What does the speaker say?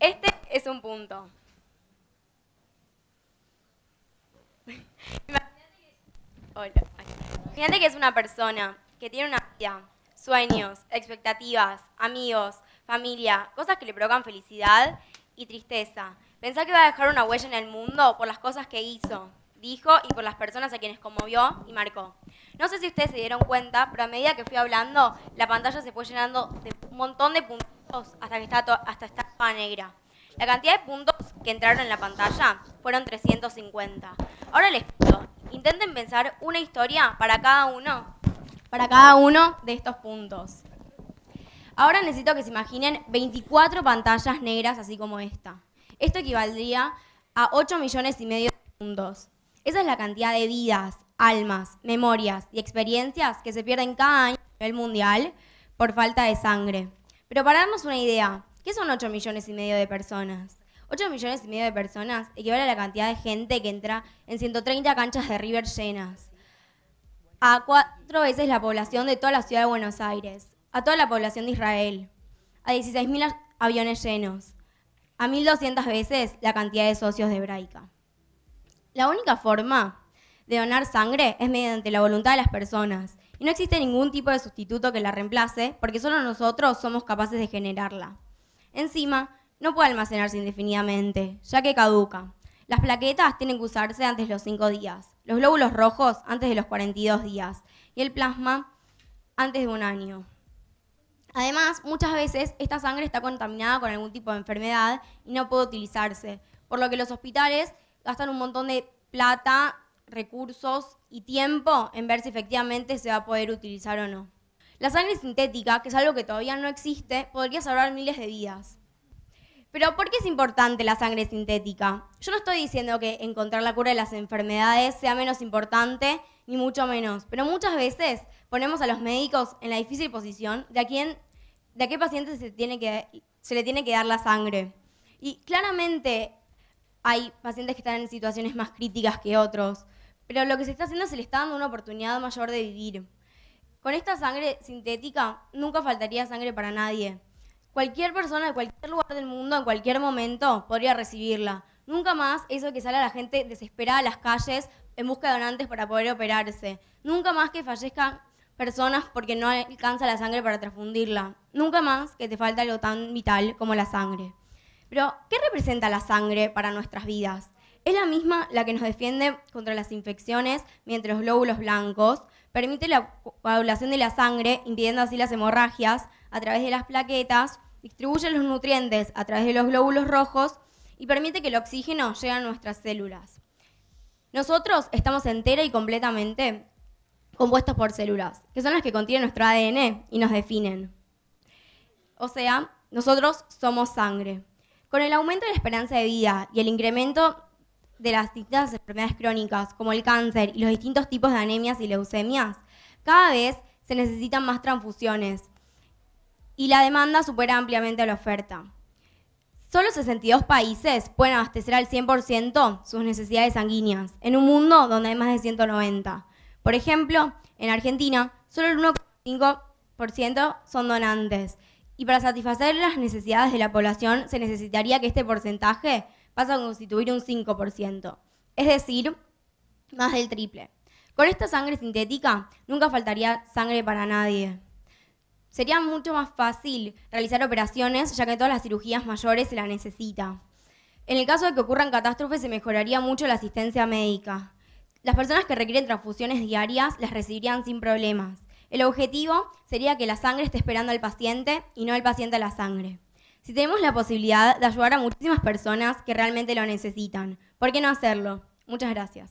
Este es un punto. Imagínate que es una persona que tiene una vida, sueños, expectativas, amigos, familia, cosas que le provocan felicidad y tristeza. Pensá que va a dejar una huella en el mundo por las cosas que hizo, dijo y por las personas a quienes conmovió y marcó. No sé si ustedes se dieron cuenta, pero a medida que fui hablando, la pantalla se fue llenando de un montón de puntos hasta que está hasta negra. La cantidad de puntos que entraron en la pantalla fueron 350. Ahora les pido, intenten pensar una historia para cada uno, para cada uno de estos puntos. Ahora necesito que se imaginen 24 pantallas negras así como esta. Esto equivaldría a 8 millones y medio de puntos. Esa es la cantidad de vidas, almas, memorias y experiencias que se pierden cada año a nivel mundial por falta de sangre. Pero para darnos una idea, ¿Qué son 8 millones y medio de personas? 8 millones y medio de personas equivale a la cantidad de gente que entra en 130 canchas de River llenas. A cuatro veces la población de toda la ciudad de Buenos Aires. A toda la población de Israel. A 16.000 aviones llenos. A 1.200 veces la cantidad de socios de Hebraica. La única forma de donar sangre es mediante la voluntad de las personas. Y no existe ningún tipo de sustituto que la reemplace porque solo nosotros somos capaces de generarla. Encima, no puede almacenarse indefinidamente, ya que caduca. Las plaquetas tienen que usarse antes de los 5 días, los glóbulos rojos antes de los 42 días y el plasma antes de un año. Además, muchas veces esta sangre está contaminada con algún tipo de enfermedad y no puede utilizarse, por lo que los hospitales gastan un montón de plata, recursos y tiempo en ver si efectivamente se va a poder utilizar o no. La sangre sintética, que es algo que todavía no existe, podría salvar miles de vidas. Pero ¿por qué es importante la sangre sintética? Yo no estoy diciendo que encontrar la cura de las enfermedades sea menos importante, ni mucho menos, pero muchas veces ponemos a los médicos en la difícil posición de a, quién, de qué paciente se, le tiene que dar la sangre. Y claramente hay pacientes que están en situaciones más críticas que otros, pero lo que se está haciendo es se le está dando una oportunidad mayor de vivir. Con esta sangre sintética nunca faltaría sangre para nadie. Cualquier persona de cualquier lugar del mundo, en cualquier momento, podría recibirla. Nunca más eso que sale a la gente desesperada a las calles en busca de donantes para poder operarse. Nunca más que fallezcan personas porque no alcanza la sangre para transfundirla. Nunca más que te falte algo tan vital como la sangre. Pero, ¿qué representa la sangre para nuestras vidas? Es la misma la que nos defiende contra las infecciones mientras los glóbulos blancos Permite la coagulación de la sangre, impidiendo así las hemorragias a través de las plaquetas, distribuye los nutrientes a través de los glóbulos rojos y permite que el oxígeno llegue a nuestras células. Nosotros estamos entera y completamente compuestos por células, que son las que contienen nuestro ADN y nos definen. O sea, nosotros somos sangre. Con el aumento de la esperanza de vida y el incremento de las distintas enfermedades crónicas, como el cáncer y los distintos tipos de anemias y leucemias, cada vez se necesitan más transfusiones y la demanda supera ampliamente la oferta. Solo 62 países pueden abastecer al 100% sus necesidades sanguíneas, en un mundo donde hay más de 190. Por ejemplo, en Argentina, solo el 1,5% son donantes, y para satisfacer las necesidades de la población se necesitaría que este porcentaje pasa a constituir un 5%, es decir, más del triple. Con esta sangre sintética nunca faltaría sangre para nadie. Sería mucho más fácil realizar operaciones ya que todas las cirugías mayores se la necesitan. En el caso de que ocurran catástrofes se mejoraría mucho la asistencia médica. Las personas que requieren transfusiones diarias las recibirían sin problemas. El objetivo sería que la sangre esté esperando al paciente y no el paciente a la sangre. Si tenemos la posibilidad de ayudar a muchísimas personas que realmente lo necesitan, ¿por qué no hacerlo? Muchas gracias.